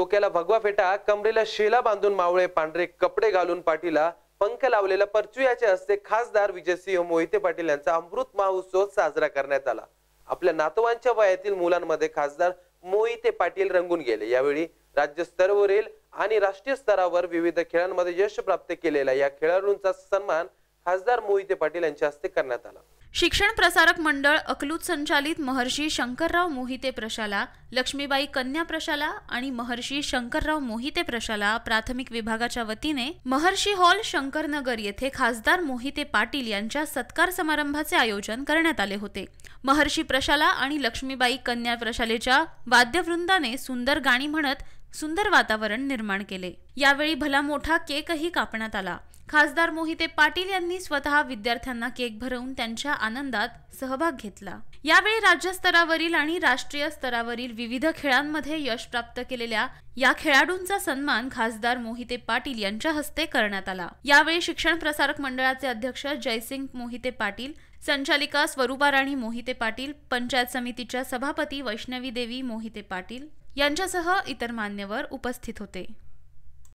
डोक्याला भगवा फेटा कमरेला शेला बांधून मावळे पांढरे कपडे घालून पाटीला पंख लावलेला परचुयाचे हस्ते खासदार विजयसिंह मोहिते पाटील यांचा अमृत महोत्सव साजरा करण्यात आला आपल्या नातवांच्या वयातील मुलांमध्ये खासदार मोहिते पाटील रंगून गेले यावेळी राज्य स्तरावरील आणि राष्ट्रीय स्तरावर विविध खेळांमध्ये यश प्राप्त केलेला या खेळाडूंचा सन्मान खासदार मोहिते पाटील यांच्या हस्ते करण्यात आला शिक्षण प्रसारक मंडळ अकलूत संचालित महर्षी शंकरराव मोहिते प्रशाला लक्ष्मीबाई कन्या प्रशाला आणि महर्षी शंकरराव मोहिते प्रशाला प्राथमिक विभागाच्या वतीने महर्षी हॉल शंकरनगर येथे खासदार मोहिते पाटील यांच्या सत्कार समारंभाचे आयोजन करण्यात आले होते महर्षी प्रशाला आणि लक्ष्मीबाई कन्या प्रशालेच्या वाद्यवृंदाने सुंदर गाणी म्हणत सुंदर वातावरण निर्माण केले यावेळी भला मोठा केकही कापण्यात आला खासदार मोहिते पाटील यांनी स्वतः विद्यार्थ्यांना केक भरवून त्यांच्या आनंदात सहभाग घेतला यावेळी राज्यस्तरावरील आणि राष्ट्रीय स्तरावरील विविध खेळांमध्ये यश प्राप्त केलेल्या या खेळाडूंचा सन्मान खासदार मोहिते पाटील यांच्या हस्ते करण्यात आला यावेळी शिक्षण प्रसारक मंडळाचे अध्यक्ष जयसिंग मोहिते पाटील संचालिका स्वरूपाराणी मोहिते पाटील पंचायत समितीच्या सभापती वैष्णवी देवी मोहिते पाटील यांच्यासह इतर मान्यवर उपस्थित होते